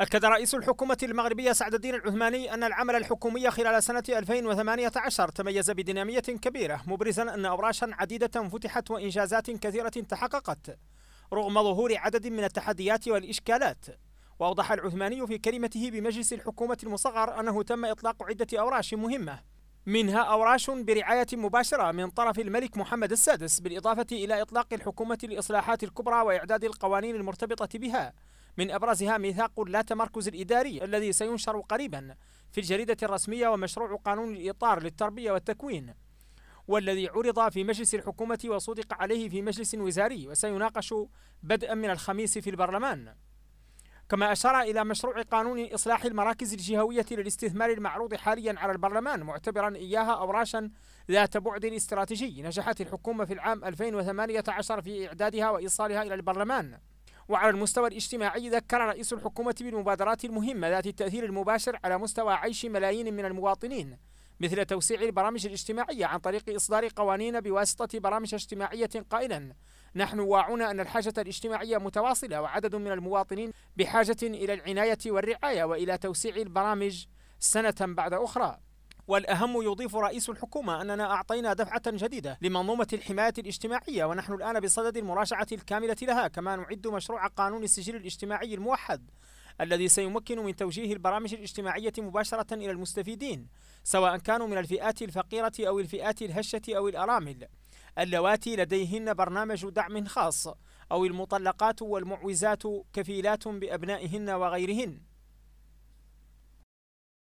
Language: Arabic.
أكد رئيس الحكومة المغربية سعد الدين العثماني أن العمل الحكومي خلال سنة 2018 تميز بدينامية كبيرة مبرزا أن أوراشا عديدة فتحت وإنجازات كثيرة تحققت رغم ظهور عدد من التحديات والإشكالات وأوضح العثماني في كلمته بمجلس الحكومة المصغر أنه تم إطلاق عدة أوراش مهمة منها أوراش برعاية مباشرة من طرف الملك محمد السادس بالإضافة إلى إطلاق الحكومة الإصلاحات الكبرى وإعداد القوانين المرتبطة بها من أبرزها ميثاق لا تمركز الإداري الذي سينشر قريبا في الجريدة الرسمية ومشروع قانون الإطار للتربية والتكوين والذي عرض في مجلس الحكومة وصدق عليه في مجلس وزاري وسيناقش بدءا من الخميس في البرلمان كما أشار إلى مشروع قانون إصلاح المراكز الجهوية للاستثمار المعروض حاليا على البرلمان معتبرا إياها أوراشا ذات بعد استراتيجي نجحت الحكومة في العام 2018 في إعدادها وإيصالها إلى البرلمان وعلى المستوى الاجتماعي ذكر رئيس الحكومة بالمبادرات المهمة ذات التأثير المباشر على مستوى عيش ملايين من المواطنين مثل توسيع البرامج الاجتماعية عن طريق إصدار قوانين بواسطة برامج اجتماعية قائلا نحن واعون أن الحاجة الاجتماعية متواصلة وعدد من المواطنين بحاجة إلى العناية والرعاية وإلى توسيع البرامج سنة بعد أخرى والأهم يضيف رئيس الحكومة أننا أعطينا دفعة جديدة لمنظومة الحماية الاجتماعية ونحن الآن بصدد المراجعة الكاملة لها كما نعد مشروع قانون السجل الاجتماعي الموحد الذي سيمكن من توجيه البرامج الاجتماعية مباشرة إلى المستفيدين سواء كانوا من الفئات الفقيرة أو الفئات الهشة أو الأرامل اللواتي لديهن برنامج دعم خاص أو المطلقات والمعوزات كفيلات بأبنائهن وغيرهن